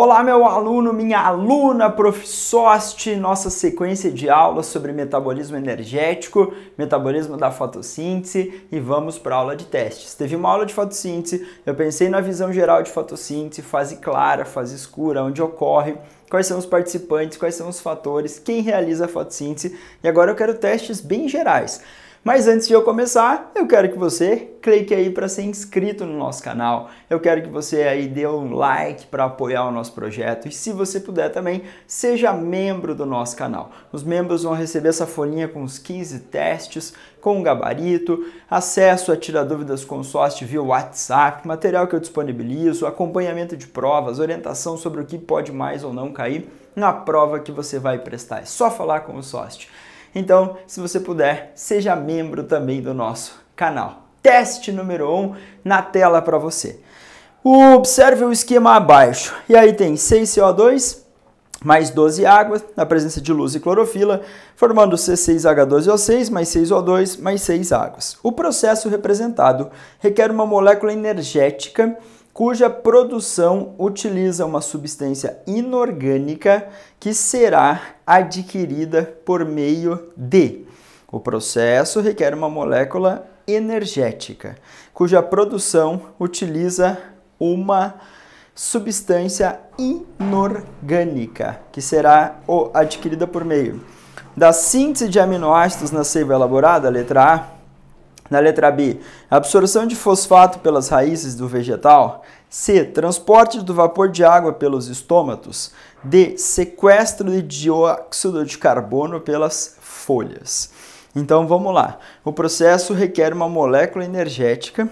Olá, meu aluno, minha aluna, Profsoste, nossa sequência de aulas sobre metabolismo energético, metabolismo da fotossíntese e vamos para a aula de testes. Teve uma aula de fotossíntese, eu pensei na visão geral de fotossíntese, fase clara, fase escura, onde ocorre, quais são os participantes, quais são os fatores, quem realiza a fotossíntese e agora eu quero testes bem gerais. Mas antes de eu começar, eu quero que você clique aí para ser inscrito no nosso canal. Eu quero que você aí dê um like para apoiar o nosso projeto e se você puder também, seja membro do nosso canal. Os membros vão receber essa folhinha com os 15 testes, com o gabarito, acesso a tirar dúvidas com o sócio via WhatsApp, material que eu disponibilizo, acompanhamento de provas, orientação sobre o que pode mais ou não cair na prova que você vai prestar. É só falar com o sócio. Então, se você puder, seja membro também do nosso canal. Teste número 1 um na tela para você. Observe o esquema abaixo. E aí tem 6CO2 mais 12 águas na presença de luz e clorofila, formando C6H12O6 mais 6O2 mais 6 águas. O processo representado requer uma molécula energética cuja produção utiliza uma substância inorgânica que será adquirida por meio de. O processo requer uma molécula energética, cuja produção utiliza uma substância inorgânica que será adquirida por meio da síntese de aminoácidos na seiva elaborada, letra A, na letra B, absorção de fosfato pelas raízes do vegetal. C, transporte do vapor de água pelos estômatos. D, sequestro de dióxido de carbono pelas folhas. Então vamos lá. O processo requer uma molécula energética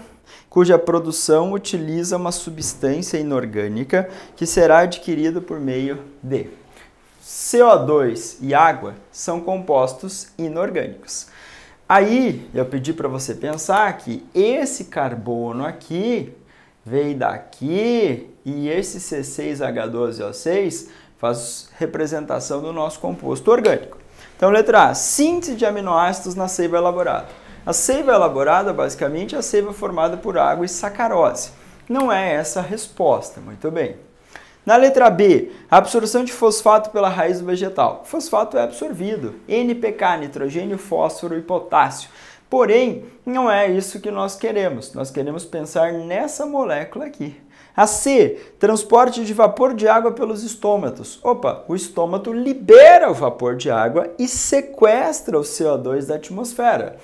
cuja produção utiliza uma substância inorgânica que será adquirida por meio de CO2 e água são compostos inorgânicos. Aí eu pedi para você pensar que esse carbono aqui veio daqui e esse C6H12O6 faz representação do nosso composto orgânico. Então, letra A, síntese de aminoácidos na seiva elaborada. A seiva elaborada, basicamente, é a seiva formada por água e sacarose. Não é essa a resposta, muito bem. Na letra B, absorção de fosfato pela raiz vegetal. Fosfato é absorvido. NPK, nitrogênio, fósforo e potássio. Porém, não é isso que nós queremos. Nós queremos pensar nessa molécula aqui. A C, transporte de vapor de água pelos estômatos. Opa, o estômato libera o vapor de água e sequestra o CO2 da atmosfera.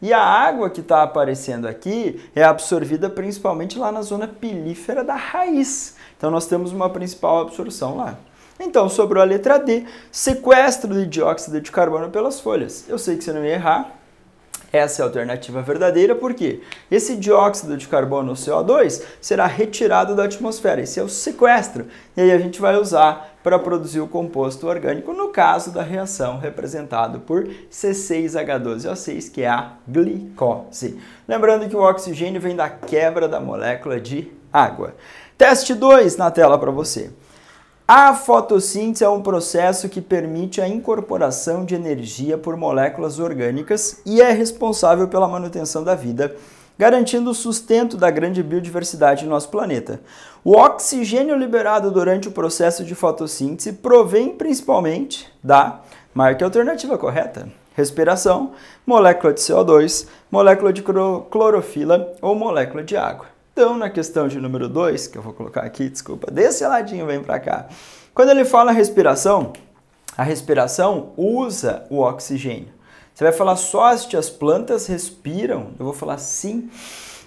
E a água que está aparecendo aqui é absorvida principalmente lá na zona pilífera da raiz. Então nós temos uma principal absorção lá. Então, sobrou a letra D, sequestro de dióxido de carbono pelas folhas. Eu sei que você não ia errar, essa é a alternativa verdadeira, porque esse dióxido de carbono, CO2, será retirado da atmosfera. Esse é o sequestro. E aí a gente vai usar para produzir o composto orgânico, no caso da reação representada por C6H12O6, que é a glicose. Lembrando que o oxigênio vem da quebra da molécula de água. Teste 2 na tela para você. A fotossíntese é um processo que permite a incorporação de energia por moléculas orgânicas e é responsável pela manutenção da vida, garantindo o sustento da grande biodiversidade no nosso planeta. O oxigênio liberado durante o processo de fotossíntese provém principalmente da marca alternativa correta, respiração, molécula de CO2, molécula de clorofila ou molécula de água. Então, na questão de número 2, que eu vou colocar aqui, desculpa, desse ladinho vem para cá. Quando ele fala respiração, a respiração usa o oxigênio. Você vai falar só se as plantas respiram? Eu vou falar sim,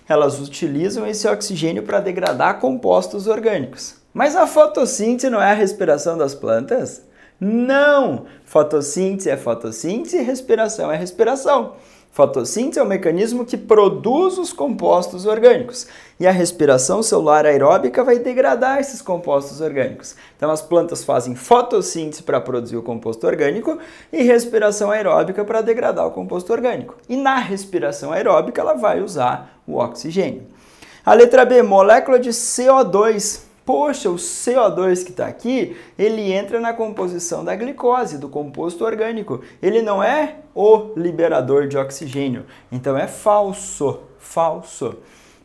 elas utilizam esse oxigênio para degradar compostos orgânicos. Mas a fotossíntese não é a respiração das plantas? Não! Fotossíntese é fotossíntese e respiração é respiração. Fotossíntese é o um mecanismo que produz os compostos orgânicos e a respiração celular aeróbica vai degradar esses compostos orgânicos. Então as plantas fazem fotossíntese para produzir o composto orgânico e respiração aeróbica para degradar o composto orgânico. E na respiração aeróbica ela vai usar o oxigênio. A letra B, molécula de CO2 Poxa, o CO2 que está aqui, ele entra na composição da glicose, do composto orgânico. Ele não é o liberador de oxigênio. Então é falso, falso.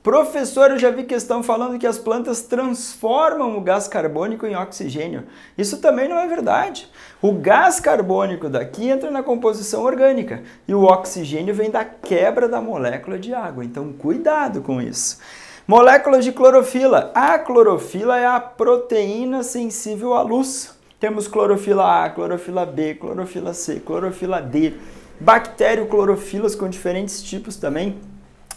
Professor, eu já vi questão falando que as plantas transformam o gás carbônico em oxigênio. Isso também não é verdade. O gás carbônico daqui entra na composição orgânica e o oxigênio vem da quebra da molécula de água. Então, cuidado com isso. Moléculas de clorofila. A clorofila é a proteína sensível à luz. Temos clorofila A, clorofila B, clorofila C, clorofila D, clorofilas com diferentes tipos também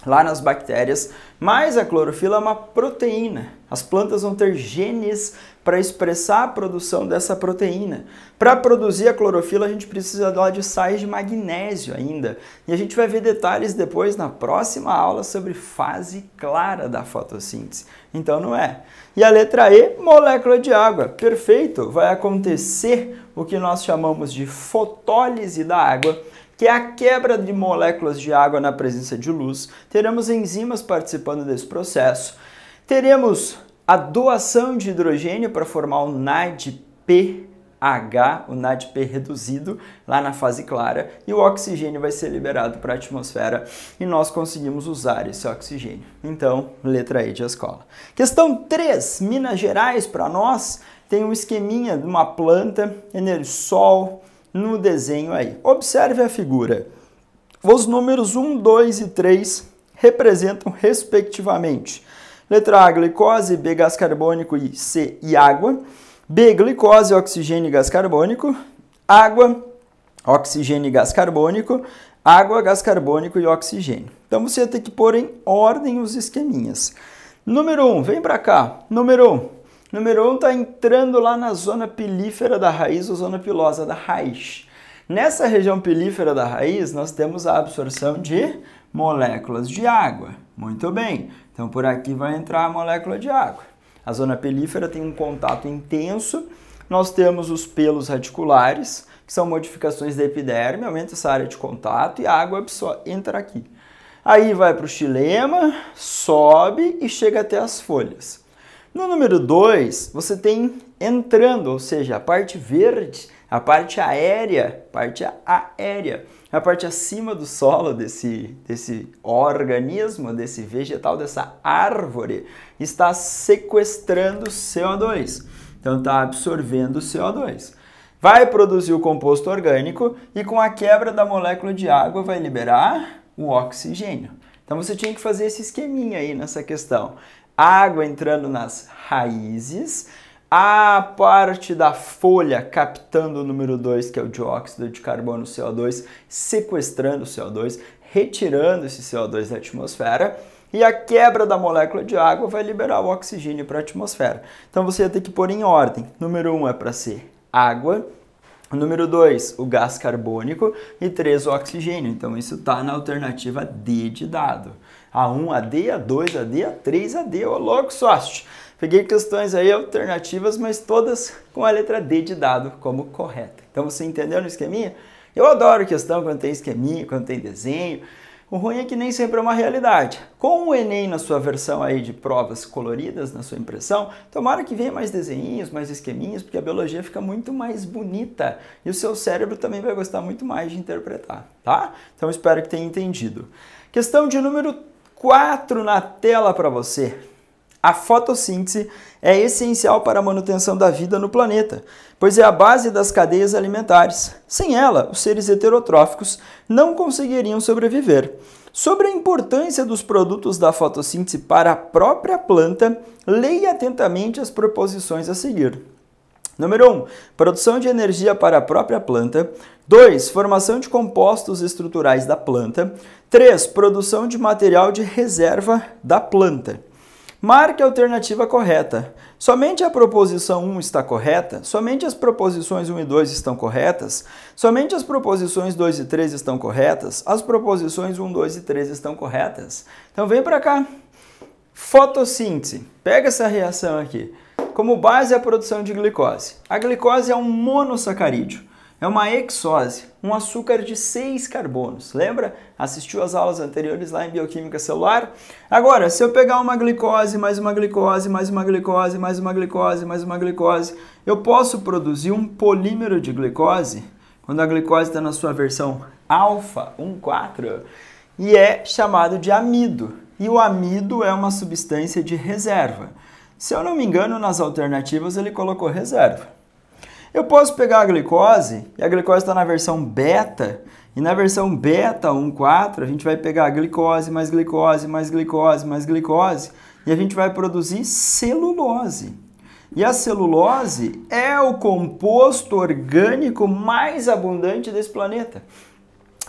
lá nas bactérias, mas a clorofila é uma proteína. As plantas vão ter genes para expressar a produção dessa proteína. Para produzir a clorofila, a gente precisa lá de sais de magnésio ainda. E a gente vai ver detalhes depois na próxima aula sobre fase clara da fotossíntese. Então não é. E a letra E, molécula de água. Perfeito! Vai acontecer o que nós chamamos de fotólise da água que é a quebra de moléculas de água na presença de luz. Teremos enzimas participando desse processo. Teremos a doação de hidrogênio para formar o nadph o NADP reduzido, lá na fase clara, e o oxigênio vai ser liberado para a atmosfera e nós conseguimos usar esse oxigênio. Então, letra E de escola. Questão 3, Minas Gerais, para nós, tem um esqueminha de uma planta, energia sol, no desenho aí. Observe a figura. Os números 1, 2 e 3 representam respectivamente letra A, glicose, B, gás carbônico e C e água, B, glicose, oxigênio e gás carbônico, água, oxigênio e gás carbônico, água, gás carbônico e oxigênio. Então você tem que pôr em ordem os esqueminhas. Número 1, um, vem para cá. Número 1, um, Número 1 um, está entrando lá na zona pilífera da raiz ou zona pilosa da raiz. Nessa região pilífera da raiz, nós temos a absorção de moléculas de água. Muito bem, então por aqui vai entrar a molécula de água. A zona pilífera tem um contato intenso. Nós temos os pelos radiculares, que são modificações da epiderme, aumenta essa área de contato e a água entra aqui. Aí vai para o xilema, sobe e chega até as folhas. No número 2, você tem entrando, ou seja, a parte verde, a parte aérea, parte aérea, a parte acima do solo desse, desse organismo, desse vegetal, dessa árvore, está sequestrando CO2. Então está absorvendo CO2. Vai produzir o composto orgânico e com a quebra da molécula de água vai liberar o oxigênio. Então você tinha que fazer esse esqueminha aí nessa questão água entrando nas raízes, a parte da folha captando o número 2, que é o dióxido de carbono CO2, sequestrando o CO2, retirando esse CO2 da atmosfera, e a quebra da molécula de água vai liberar o oxigênio para a atmosfera. Então você tem que pôr em ordem. Número 1 um é para ser água, número 2, o gás carbônico, e 3, o oxigênio. Então isso está na alternativa D de dado. A1, AD, A2, AD, A3, AD. Ô, louco, sócio! Peguei questões aí alternativas, mas todas com a letra D de dado como correta. Então você entendeu no esqueminha? Eu adoro questão quando tem esqueminha, quando tem desenho. O ruim é que nem sempre é uma realidade. Com o Enem na sua versão aí de provas coloridas, na sua impressão, tomara que venha mais desenhinhos, mais esqueminhos, porque a biologia fica muito mais bonita e o seu cérebro também vai gostar muito mais de interpretar, tá? Então espero que tenha entendido. Questão de número 4 na tela para você. A fotossíntese é essencial para a manutenção da vida no planeta, pois é a base das cadeias alimentares. Sem ela, os seres heterotróficos não conseguiriam sobreviver. Sobre a importância dos produtos da fotossíntese para a própria planta, leia atentamente as proposições a seguir. Número 1. Um, produção de energia para a própria planta. 2. Formação de compostos estruturais da planta. 3. Produção de material de reserva da planta. Marque a alternativa correta. Somente a proposição 1 está correta? Somente as proposições 1 e 2 estão corretas? Somente as proposições 2 e 3 estão corretas? As proposições 1, 2 e 3 estão corretas? Então vem para cá. Fotossíntese. Pega essa reação aqui. Como base, a produção de glicose. A glicose é um monossacarídeo, é uma hexose, um açúcar de seis carbonos. Lembra? Assistiu às aulas anteriores lá em bioquímica celular? Agora, se eu pegar uma glicose, mais uma glicose, mais uma glicose, mais uma glicose, mais uma glicose, eu posso produzir um polímero de glicose quando a glicose está na sua versão alfa 1,4 e é chamado de amido. E o amido é uma substância de reserva. Se eu não me engano, nas alternativas ele colocou reserva. Eu posso pegar a glicose, e a glicose está na versão beta, e na versão beta 1,4 a gente vai pegar glicose, mais glicose, mais glicose, mais glicose, e a gente vai produzir celulose. E a celulose é o composto orgânico mais abundante desse planeta.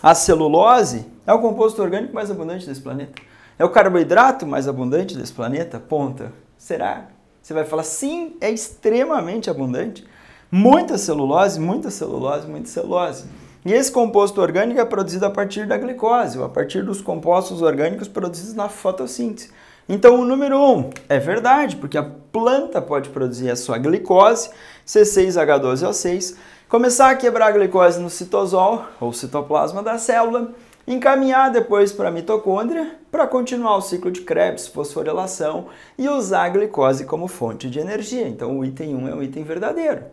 A celulose é o composto orgânico mais abundante desse planeta. É o carboidrato mais abundante desse planeta, ponta. Será? Você vai falar, sim, é extremamente abundante. Muita celulose, muita celulose, muita celulose. E esse composto orgânico é produzido a partir da glicose, ou a partir dos compostos orgânicos produzidos na fotossíntese. Então, o número 1 um, é verdade, porque a planta pode produzir a sua glicose, C6H12O6, começar a quebrar a glicose no citosol, ou citoplasma da célula, encaminhar depois para a mitocôndria para continuar o ciclo de Krebs, fosforilação e usar a glicose como fonte de energia. Então o item 1 é um item verdadeiro.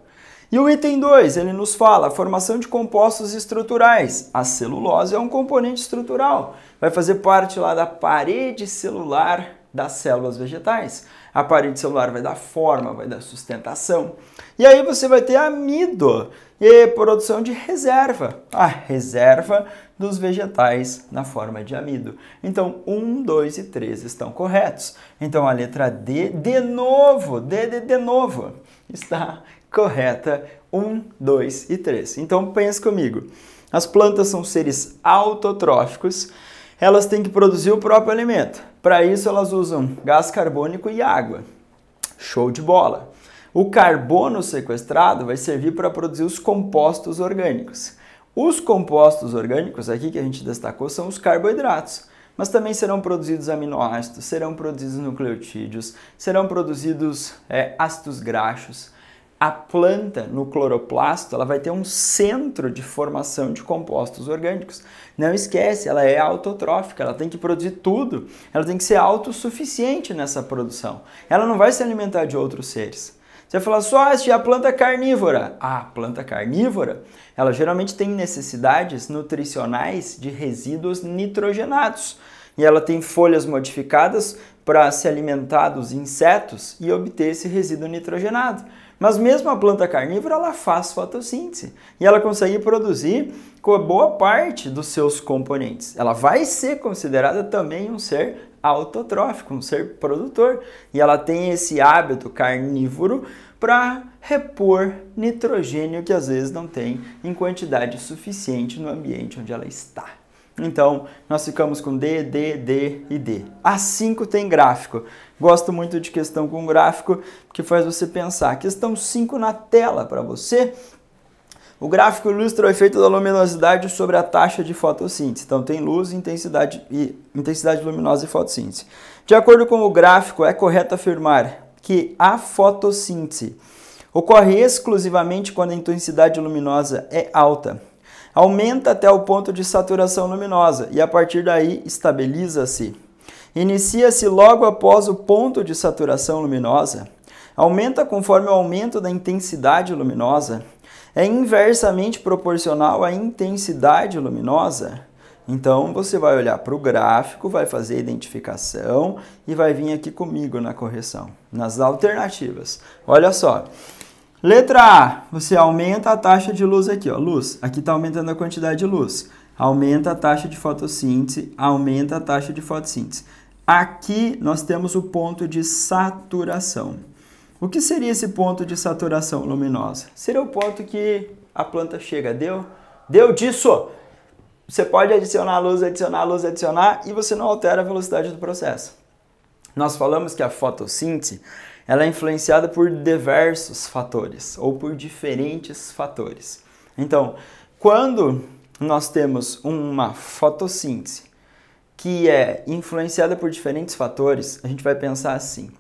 E o item 2, ele nos fala a formação de compostos estruturais. A celulose é um componente estrutural, vai fazer parte lá da parede celular das células vegetais. A parede celular vai dar forma, vai dar sustentação. E aí você vai ter amido e produção de reserva, a reserva dos vegetais na forma de amido. Então, 1, 2 e 3 estão corretos. Então, a letra D, de novo, D, de, de novo, está correta 1, 2 e 3. Então, pense comigo. As plantas são seres autotróficos elas têm que produzir o próprio alimento. Para isso, elas usam gás carbônico e água. Show de bola! O carbono sequestrado vai servir para produzir os compostos orgânicos. Os compostos orgânicos aqui que a gente destacou são os carboidratos, mas também serão produzidos aminoácidos, serão produzidos nucleotídeos, serão produzidos é, ácidos graxos a planta no cloroplasto ela vai ter um centro de formação de compostos orgânicos. Não esquece, ela é autotrófica, ela tem que produzir tudo, ela tem que ser autossuficiente nessa produção. Ela não vai se alimentar de outros seres. Você fala só, a planta é carnívora. Ah, a planta carnívora, ela geralmente tem necessidades nutricionais de resíduos nitrogenados. E ela tem folhas modificadas para se alimentar dos insetos e obter esse resíduo nitrogenado. Mas mesmo a planta carnívora, ela faz fotossíntese e ela consegue produzir com boa parte dos seus componentes. Ela vai ser considerada também um ser autotrófico, um ser produtor, e ela tem esse hábito carnívoro para repor nitrogênio que às vezes não tem em quantidade suficiente no ambiente onde ela está. Então, nós ficamos com D, D, D e D. A 5 tem gráfico. Gosto muito de questão com gráfico, que faz você pensar. Questão 5 na tela para você. O gráfico ilustra o efeito da luminosidade sobre a taxa de fotossíntese. Então, tem luz, intensidade, e, intensidade luminosa e fotossíntese. De acordo com o gráfico, é correto afirmar que a fotossíntese ocorre exclusivamente quando a intensidade luminosa é alta aumenta até o ponto de saturação luminosa e a partir daí estabiliza-se. Inicia-se logo após o ponto de saturação luminosa, aumenta conforme o aumento da intensidade luminosa, é inversamente proporcional à intensidade luminosa. Então você vai olhar para o gráfico, vai fazer a identificação e vai vir aqui comigo na correção, nas alternativas. Olha só, Letra A, você aumenta a taxa de luz aqui, ó, luz. Aqui está aumentando a quantidade de luz. Aumenta a taxa de fotossíntese, aumenta a taxa de fotossíntese. Aqui nós temos o ponto de saturação. O que seria esse ponto de saturação luminosa? Seria o ponto que a planta chega, deu? Deu disso! Você pode adicionar luz, adicionar luz, adicionar e você não altera a velocidade do processo. Nós falamos que a fotossíntese ela é influenciada por diversos fatores ou por diferentes fatores. Então, quando nós temos uma fotossíntese que é influenciada por diferentes fatores, a gente vai pensar assim: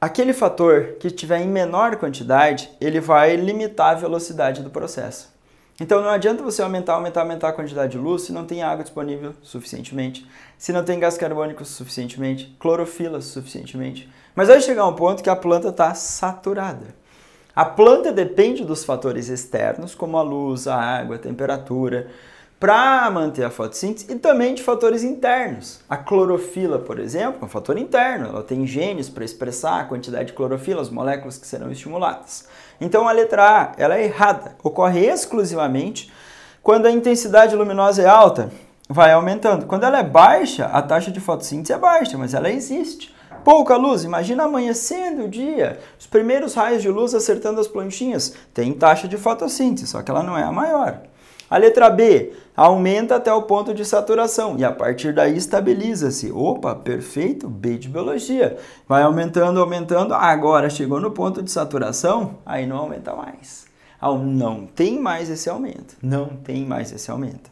aquele fator que estiver em menor quantidade, ele vai limitar a velocidade do processo. Então não adianta você aumentar, aumentar, aumentar a quantidade de luz se não tem água disponível suficientemente, se não tem gás carbônico suficientemente, clorofila suficientemente. Mas vai chegar um ponto que a planta está saturada. A planta depende dos fatores externos, como a luz, a água, a temperatura, para manter a fotossíntese e também de fatores internos. A clorofila, por exemplo, é um fator interno, ela tem genes para expressar a quantidade de clorofila, as moléculas que serão estimuladas. Então a letra A ela é errada, ocorre exclusivamente quando a intensidade luminosa é alta, vai aumentando. Quando ela é baixa, a taxa de fotossíntese é baixa, mas ela existe. Pouca luz, imagina amanhecendo o dia, os primeiros raios de luz acertando as plantinhas. Tem taxa de fotossíntese, só que ela não é a maior. A letra B aumenta até o ponto de saturação e a partir daí estabiliza-se. Opa, perfeito, B de biologia. Vai aumentando, aumentando, agora chegou no ponto de saturação, aí não aumenta mais. Não tem mais esse aumento, não tem mais esse aumento.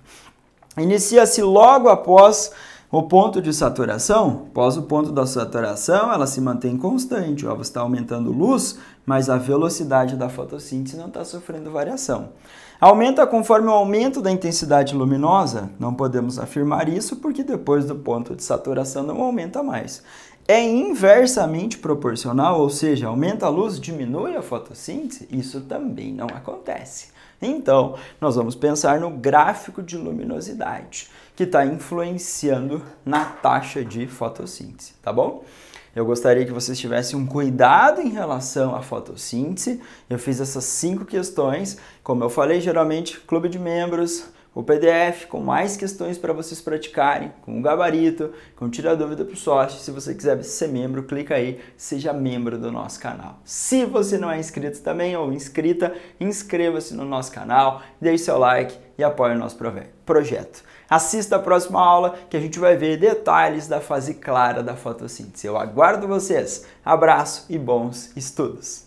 Inicia-se logo após o ponto de saturação, após o ponto da saturação, ela se mantém constante. O alvo está aumentando luz, mas a velocidade da fotossíntese não está sofrendo variação. Aumenta conforme o aumento da intensidade luminosa? Não podemos afirmar isso porque depois do ponto de saturação não aumenta mais. É inversamente proporcional, ou seja, aumenta a luz, diminui a fotossíntese? Isso também não acontece. Então, nós vamos pensar no gráfico de luminosidade que está influenciando na taxa de fotossíntese, tá bom? Eu gostaria que vocês tivessem um cuidado em relação à fotossíntese. Eu fiz essas cinco questões, como eu falei, geralmente clube de membros, o PDF com mais questões para vocês praticarem, com o gabarito, com tirar dúvida para o sócio. Se você quiser ser membro, clica aí, seja membro do nosso canal. Se você não é inscrito também ou inscrita, inscreva-se no nosso canal, deixe seu like e apoie o nosso projeto. Assista a próxima aula que a gente vai ver detalhes da fase clara da fotossíntese. Eu aguardo vocês. Abraço e bons estudos!